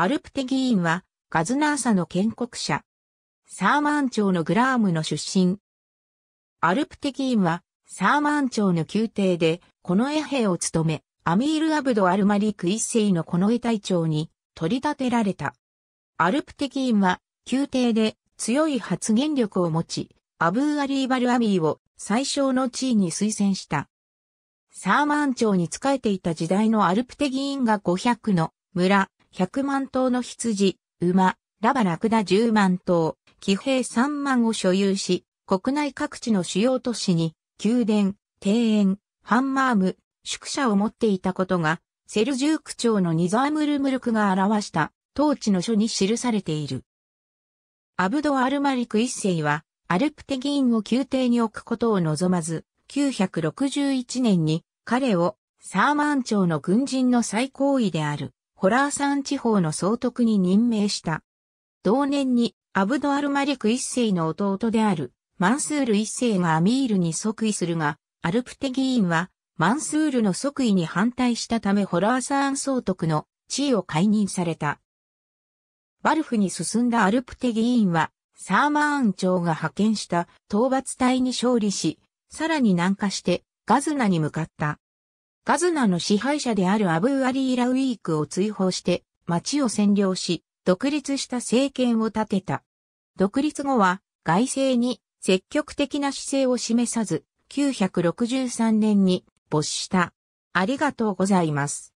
アルプテ議員は、ガズナーサの建国者。サーマン朝のグラームの出身。アルプテ議員は、サーマン朝の宮廷で、この衛兵を務め、アミール・アブド・アルマリク一世のこの衛隊長に取り立てられた。アルプテ議員は、宮廷で強い発言力を持ち、アブー・アリーバル・アビーを最小の地位に推薦した。サーマン朝に仕えていた時代のアルプテ議員が500の村、100万頭の羊、馬、ラバラクダ10万頭、騎兵3万を所有し、国内各地の主要都市に、宮殿、庭園、ハンマーム、宿舎を持っていたことが、セルジューク朝のニザームルムルクが表した統治の書に記されている。アブド・アルマリク一世は、アルプテ議員を宮廷に置くことを望まず、961年に彼をサーマン朝の軍人の最高位であるホラーン地方の総督に任命した。同年にアブドアルマリク一世の弟であるマンスール一世がアミールに即位するが、アルプテ議員はマンスールの即位に反対したためホラーサーン総督の地位を解任された。バルフに進んだアルプテ議員はサーマーン長が派遣した討伐隊に勝利し、さらに南下してガズナに向かった。ガズナの支配者であるアブーアリーラウィークを追放して町を占領し、独立した政権を立てた。独立後は外政に積極的な姿勢を示さず、963年に没した。ありがとうございます。